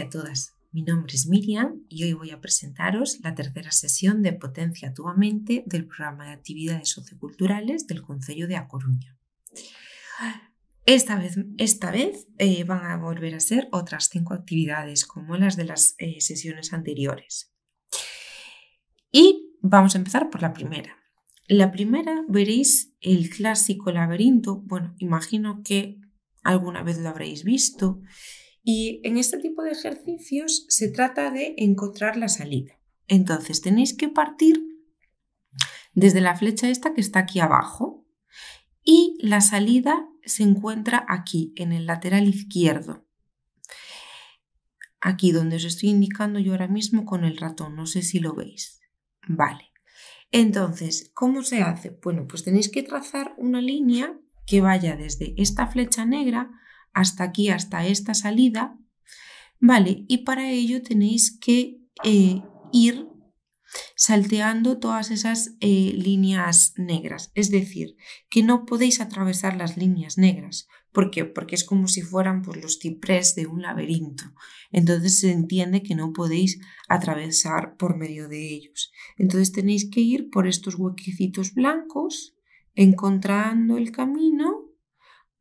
a todas. Mi nombre es Miriam y hoy voy a presentaros la tercera sesión de Potencia tu mente del programa de actividades socioculturales del Concello de A Coruña. Esta vez, esta vez eh, van a volver a ser otras cinco actividades como las de las eh, sesiones anteriores. Y vamos a empezar por la primera. La primera veréis el clásico laberinto. Bueno, imagino que alguna vez lo habréis visto. Y en este tipo de ejercicios se trata de encontrar la salida. Entonces tenéis que partir desde la flecha esta que está aquí abajo y la salida se encuentra aquí, en el lateral izquierdo. Aquí donde os estoy indicando yo ahora mismo con el ratón, no sé si lo veis. Vale. Entonces, ¿cómo se hace? Bueno, pues tenéis que trazar una línea que vaya desde esta flecha negra hasta aquí, hasta esta salida, ¿vale? Y para ello tenéis que eh, ir salteando todas esas eh, líneas negras, es decir, que no podéis atravesar las líneas negras. ¿Por Porque es como si fueran pues, los ciprés de un laberinto. Entonces se entiende que no podéis atravesar por medio de ellos. Entonces tenéis que ir por estos huequecitos blancos, encontrando el camino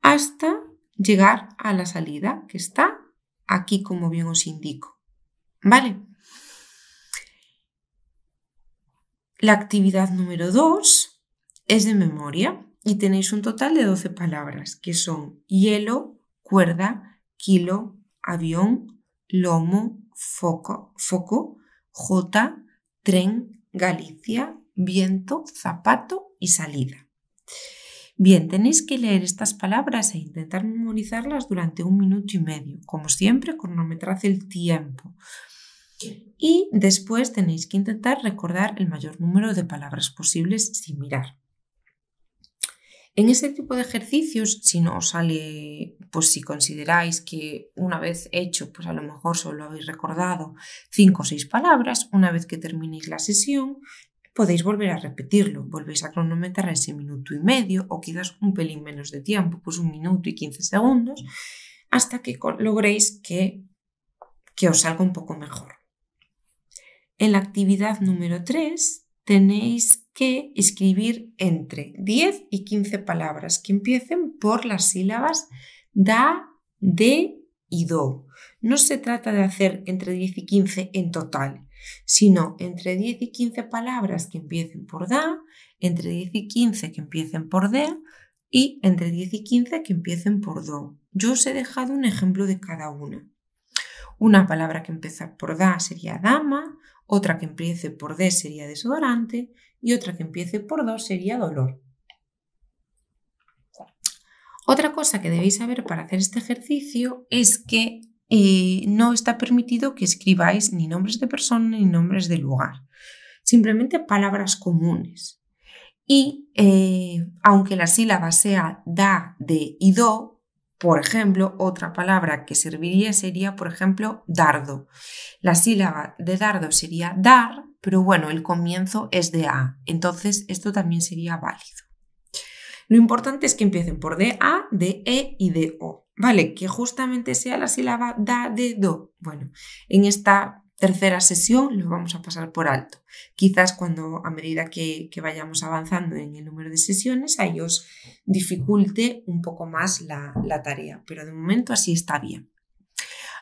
hasta llegar a la salida que está aquí como bien os indico. ¿Vale? La actividad número 2 es de memoria y tenéis un total de 12 palabras que son hielo, cuerda, kilo, avión, lomo, foco, foco, jota, tren, Galicia, viento, zapato y salida. Bien, tenéis que leer estas palabras e intentar memorizarlas durante un minuto y medio. Como siempre, cronometrad el tiempo. Y después tenéis que intentar recordar el mayor número de palabras posibles sin mirar. En este tipo de ejercicios, si no os sale, pues si consideráis que una vez hecho, pues a lo mejor solo habéis recordado cinco o seis palabras, una vez que terminéis la sesión, podéis volver a repetirlo. Volvéis a cronometrar ese minuto y medio o quizás un pelín menos de tiempo, pues un minuto y 15 segundos, hasta que logréis que, que os salga un poco mejor. En la actividad número 3 tenéis que escribir entre 10 y 15 palabras que empiecen por las sílabas da, de y do. No se trata de hacer entre 10 y 15 en total, sino entre 10 y 15 palabras que empiecen por da, entre 10 y 15 que empiecen por de y entre 10 y 15 que empiecen por do. Yo os he dejado un ejemplo de cada una. Una palabra que empieza por da sería dama, otra que empiece por de sería desodorante y otra que empiece por do sería dolor. Otra cosa que debéis saber para hacer este ejercicio es que no está permitido que escribáis ni nombres de persona ni nombres de lugar, simplemente palabras comunes. Y eh, aunque la sílaba sea da, de y do, por ejemplo, otra palabra que serviría sería, por ejemplo, dardo. La sílaba de dardo sería dar, pero bueno, el comienzo es de a, entonces esto también sería válido. Lo importante es que empiecen por D, A, D, E y D, O. ¿Vale? Que justamente sea la sílaba da, de, do. Bueno, en esta tercera sesión lo vamos a pasar por alto. Quizás cuando a medida que, vayamos avanzando en el número de sesiones, a ellos dificulte un poco más la, tarea, pero de momento así está bien.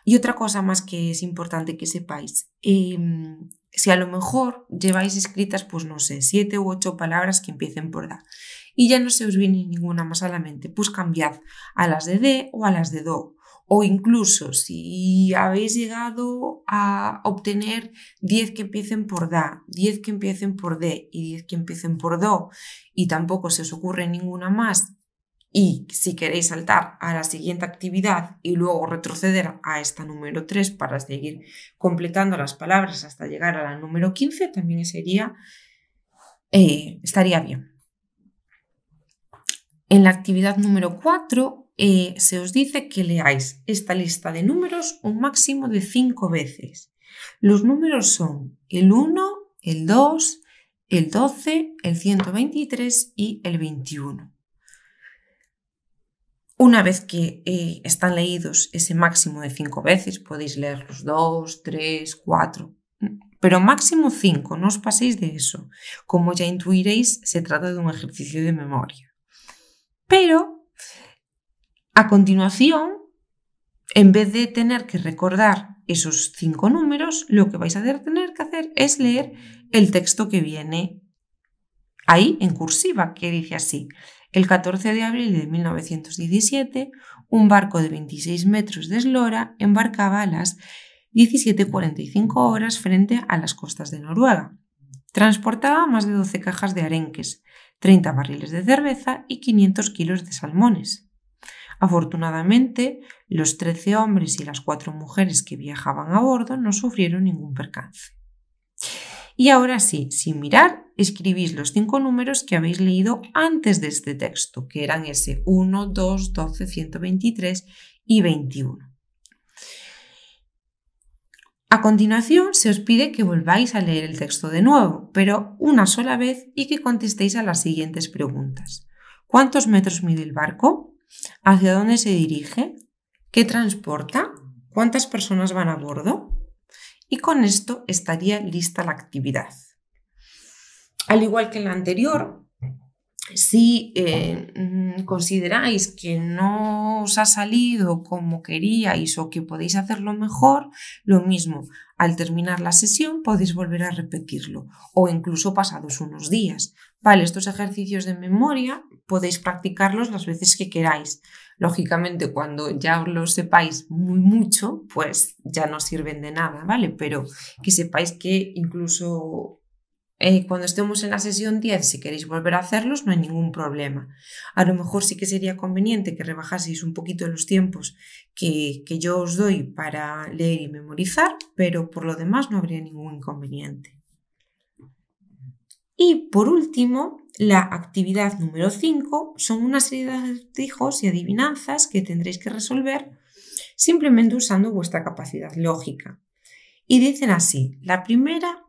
Y otra cosa más que es importante que sepáis, em, si a lo mejor lleváis escritas, pues no sé, siete u ocho palabras que empiecen por da y ya no se os viene ninguna más a la mente, pues cambiad a las de d o a las de do. O incluso si habéis llegado a obtener 10 que empiecen por da, 10 que empiecen por d y 10 que empiecen por do y tampoco se os ocurre ninguna más y si queréis saltar a la siguiente actividad y luego retroceder a esta número 3 para seguir completando las palabras hasta llegar a la número 15, también sería, eh, estaría bien. En la actividad número 4 eh, se os dice que leáis esta lista de números un máximo de 5 veces. Los números son el 1, el 2, el 12, el 123 y el 21. Una vez que eh, están leídos ese máximo de cinco veces, podéis leerlos dos, tres, cuatro, pero máximo cinco, no os paséis de eso. Como ya intuiréis, se trata de un ejercicio de memoria. Pero, a continuación, en vez de tener que recordar esos cinco números, lo que vais a tener que hacer es leer el texto que viene ahí en cursiva, que dice así. El 14 de abril de 1917, un barco de 26 metros de eslora embarcaba a las 17.45 horas frente a las costas de Noruega. Transportaba más de 12 cajas de arenques, 30 barriles de cerveza y 500 kilos de salmones. Afortunadamente, los 13 hombres y las 4 mujeres que viajaban a bordo no sufrieron ningún percance. Y ahora sí, sin mirar, escribís los cinco números que habéis leído antes de este texto, que eran ese 1, 2, 12, 123 y 21. A continuación, se os pide que volváis a leer el texto de nuevo, pero una sola vez y que contestéis a las siguientes preguntas. ¿Cuántos metros mide el barco? ¿Hacia dónde se dirige? ¿Qué transporta? ¿Cuántas personas van a bordo? y con esto estaría lista la actividad. Al ah. igual que en la anterior, si eh, mm, consideráis que no os ha salido como queríais o que podéis hacerlo mejor, lo mismo, al terminar la sesión podéis volver a repetirlo o incluso pasados unos días. Vale, estos ejercicios de memoria podéis practicarlos las veces que queráis. Lógicamente, cuando ya os sepáis muy mucho, pues ya no sirven de nada, ¿vale? Pero que sepáis que incluso eh, cuando estemos en la sesión 10, si queréis volver a hacerlos, no hay ningún problema. A lo mejor sí que sería conveniente que rebajaseis un poquito los tiempos que, que yo os doy para leer y memorizar, pero por lo demás no habría ningún inconveniente. Y por último, la actividad número 5 son una serie de acertijos y adivinanzas que tendréis que resolver simplemente usando vuestra capacidad lógica. Y dicen así, la primera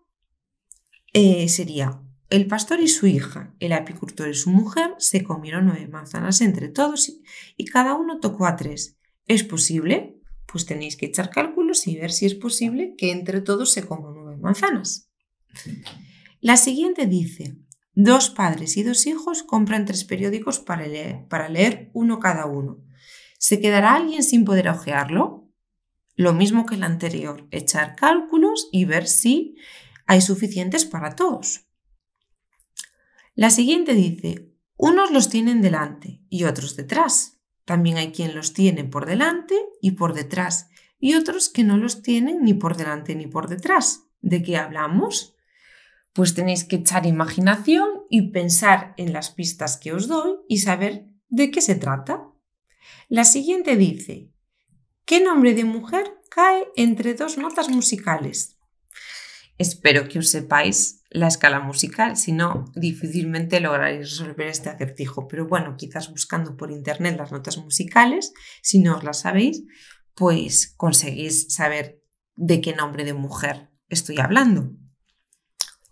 eh, sería, el pastor y su hija, el apicultor y su mujer se comieron nueve manzanas entre todos y cada uno tocó a tres. ¿Es posible? Pues tenéis que echar cálculos y ver si es posible que entre todos se coman nueve manzanas. La siguiente dice, dos padres y dos hijos compran tres periódicos para leer, uno cada uno. ¿Se quedará alguien sin poder ojearlo? Lo mismo que el anterior, echar cálculos y ver si hay suficientes para todos. La siguiente dice, unos los tienen delante y otros detrás. También hay quien los tiene por delante y por detrás, y otros que no los tienen ni por delante ni por detrás. ¿De qué hablamos? pues tenéis que echar imaginación y pensar en las pistas que os doy y saber de qué se trata. La siguiente dice, ¿qué nombre de mujer cae entre dos notas musicales? Espero que os sepáis la escala musical, si no, difícilmente lograréis resolver este acertijo. Pero bueno, quizás buscando por internet las notas musicales, si no os las sabéis, pues conseguís saber de qué nombre de mujer estoy hablando.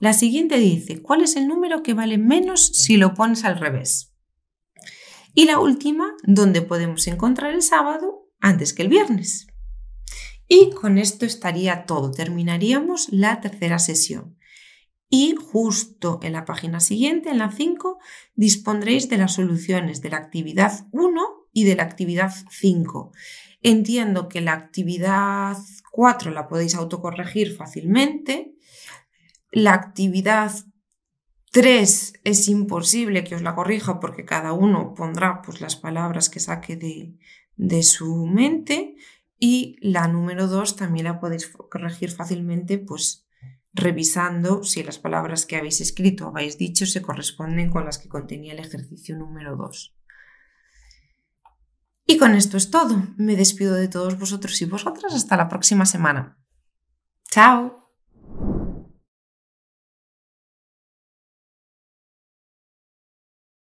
La siguiente dice, ¿cuál es el número que vale menos si lo pones al revés? Y la última, ¿dónde podemos encontrar el sábado antes que el viernes? Y con esto estaría todo. Terminaríamos la tercera sesión. Y justo en la página siguiente, en la 5, dispondréis de las soluciones de la actividad 1 y de la actividad 5. Entiendo que la actividad 4 la podéis autocorregir fácilmente la actividad 3 es imposible que os la corrija porque cada uno pondrá pues, las palabras que saque de, de su mente. Y la número 2 también la podéis corregir fácilmente pues, revisando si las palabras que habéis escrito o habéis dicho se corresponden con las que contenía el ejercicio número 2. Y con esto es todo. Me despido de todos vosotros y vosotras hasta la próxima semana. ¡Chao!